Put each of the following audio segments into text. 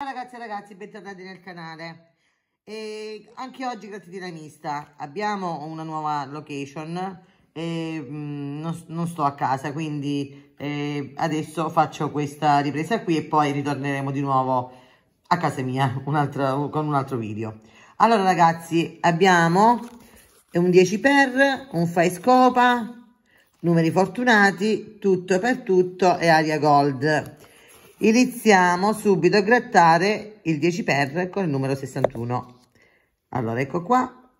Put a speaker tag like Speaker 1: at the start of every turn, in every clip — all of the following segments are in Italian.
Speaker 1: Ciao ragazzi e ragazzi, bentornati nel canale e anche oggi grazie mista abbiamo una nuova location e mh, mm, non, non, sto a casa quindi eh, adesso faccio questa ripresa qui e poi ritorneremo di nuovo a casa mia un altro, con un altro video allora ragazzi abbiamo un 10 per un fai scopa numeri fortunati tutto per tutto e aria gold iniziamo subito a grattare il 10 per con il numero 61 allora ecco qua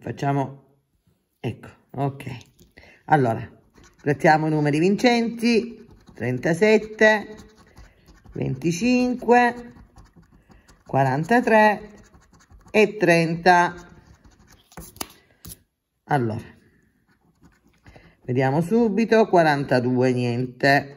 Speaker 1: facciamo ecco ok allora grattiamo i numeri vincenti 37 25 43 e 30 allora vediamo subito 42 niente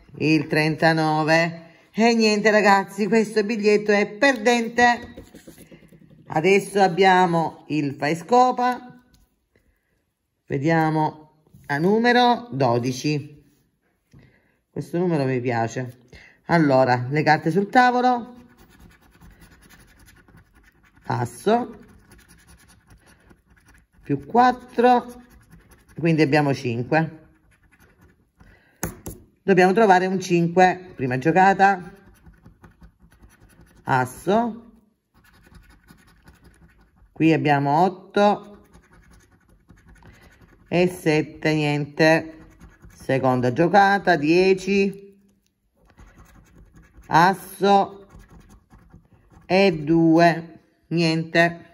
Speaker 1: il 39 e niente ragazzi questo biglietto è perdente adesso abbiamo il fai scopa vediamo a numero 12 questo numero mi piace allora le carte sul tavolo passo più 4 quindi abbiamo 5 dobbiamo trovare un 5 prima giocata asso qui abbiamo 8 e 7 niente seconda giocata 10 asso e 2 niente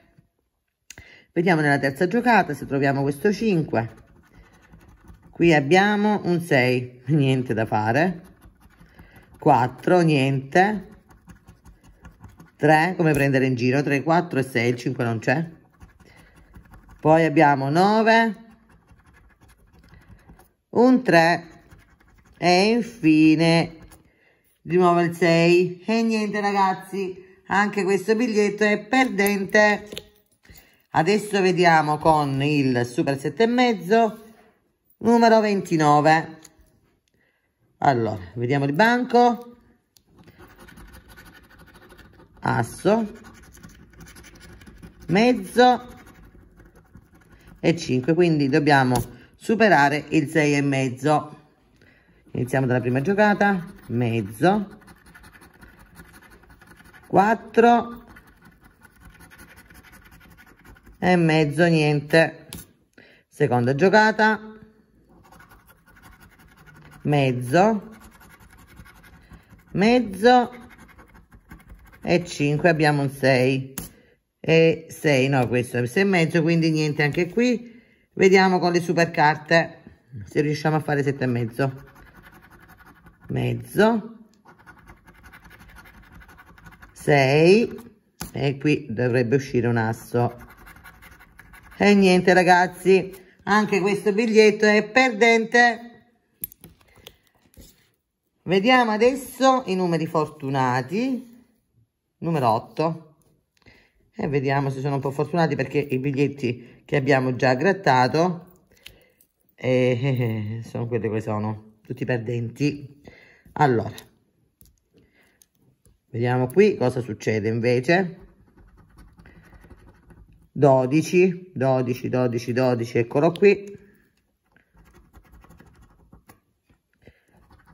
Speaker 1: vediamo nella terza giocata se troviamo questo 5 qui abbiamo un 6 niente da fare 4 niente 3 come prendere in giro 3 4 e 6 il 5 non c'è poi abbiamo 9 un 3 e infine di nuovo il 6 e niente ragazzi anche questo biglietto è perdente adesso vediamo con il super 7 e mezzo numero 29 allora vediamo il banco asso mezzo e 5 quindi dobbiamo superare il 6 e mezzo iniziamo dalla prima giocata mezzo 4 e mezzo niente seconda giocata mezzo mezzo e 5 abbiamo un 6 e 6 no questo è 6 e mezzo quindi niente anche qui vediamo con le super carte se riusciamo a fare 7 e mezzo mezzo 6 e qui dovrebbe uscire un asso e niente ragazzi anche questo biglietto è perdente Vediamo adesso i numeri fortunati, numero 8, e vediamo se sono un po' fortunati perché i biglietti che abbiamo già grattato eh, eh, eh sono quelli che sono, tutti perdenti. Allora, vediamo qui cosa succede invece. 12, 12, 12, 12, eccolo qui.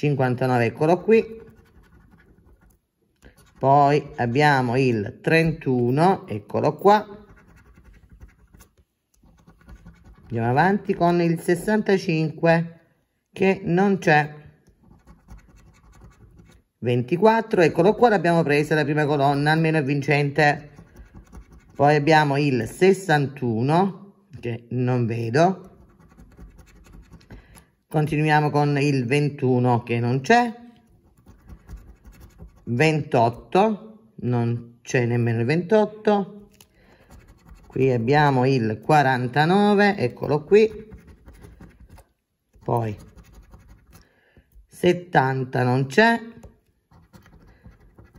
Speaker 1: 59 eccolo qui poi abbiamo il 31 eccolo qua andiamo avanti con il 65 che non c'è 24 eccolo qua l'abbiamo presa la prima colonna almeno è vincente poi abbiamo il 61 che non vedo continuiamo con il 21 che non c'è 28 non c'è nemmeno il 28 qui abbiamo il 49 eccolo qui poi 70 non c'è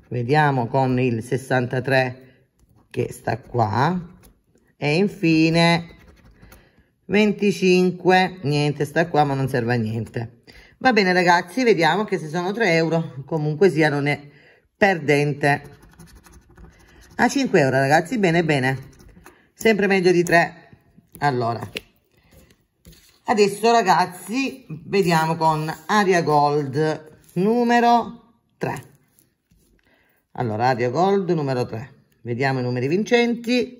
Speaker 1: vediamo con il 63 che sta qua e infine 25 niente sta qua ma non serve a niente va bene ragazzi vediamo che se sono 3 euro comunque sia non è perdente a 5 euro ragazzi bene bene sempre meglio di 3 allora adesso ragazzi vediamo con aria gold numero 3 allora aria gold numero 3 vediamo i numeri vincenti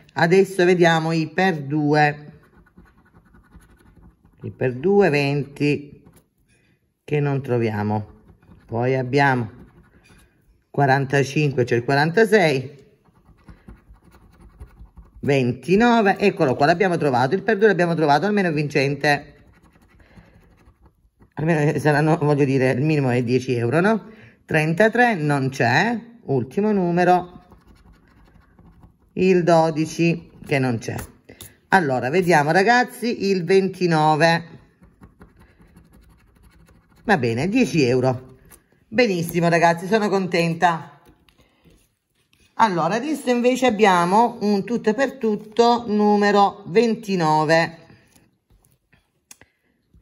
Speaker 1: adesso vediamo i per 2 i per 2 20 che non troviamo poi abbiamo 45 c'è cioè il 46 29 eccolo qua l'abbiamo trovato il per 2 l'abbiamo trovato almeno vincente almeno eh, saranno voglio dire il minimo è 10 euro no 33 non c'è ultimo numero il 12 che non c'è allora vediamo ragazzi il 29 va bene 10 euro benissimo ragazzi sono contenta allora adesso invece abbiamo un tutto per tutto numero 29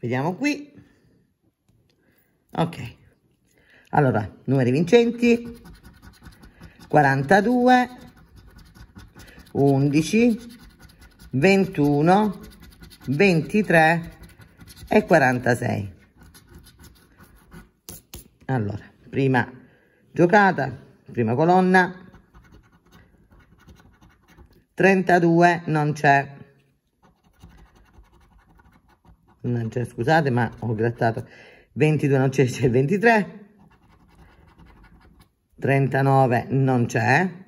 Speaker 1: vediamo qui ok allora numeri vincenti 42 11 21 23 e 46 allora prima giocata prima colonna 32 non c'è non c'è scusate ma ho grattato 22 non c'è c'è 23 39 non c'è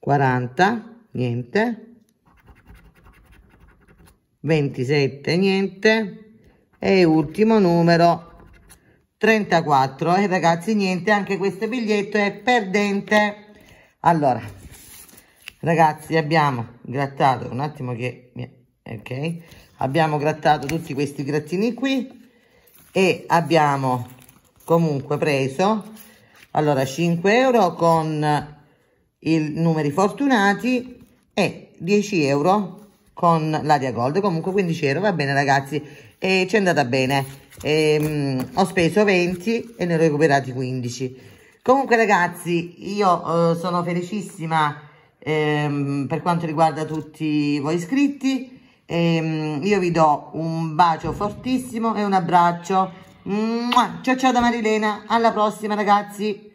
Speaker 1: 40 niente 27 niente e ultimo numero 34 e eh, ragazzi niente anche questo biglietto è perdente allora ragazzi abbiamo grattato un attimo che ok abbiamo grattato tutti questi grattini qui e abbiamo comunque preso allora 5 euro con i numeri fortunati e 10 euro con l'aria gold comunque 15 euro va bene ragazzi e ci è andata bene e, ehm, mh, ho speso 20 e ne ho recuperati 15 comunque ragazzi io eh, sono felicissima ehm, per quanto riguarda tutti voi iscritti ehm, io vi do un bacio fortissimo e un abbraccio Mua! ciao ciao da Marilena alla prossima ragazzi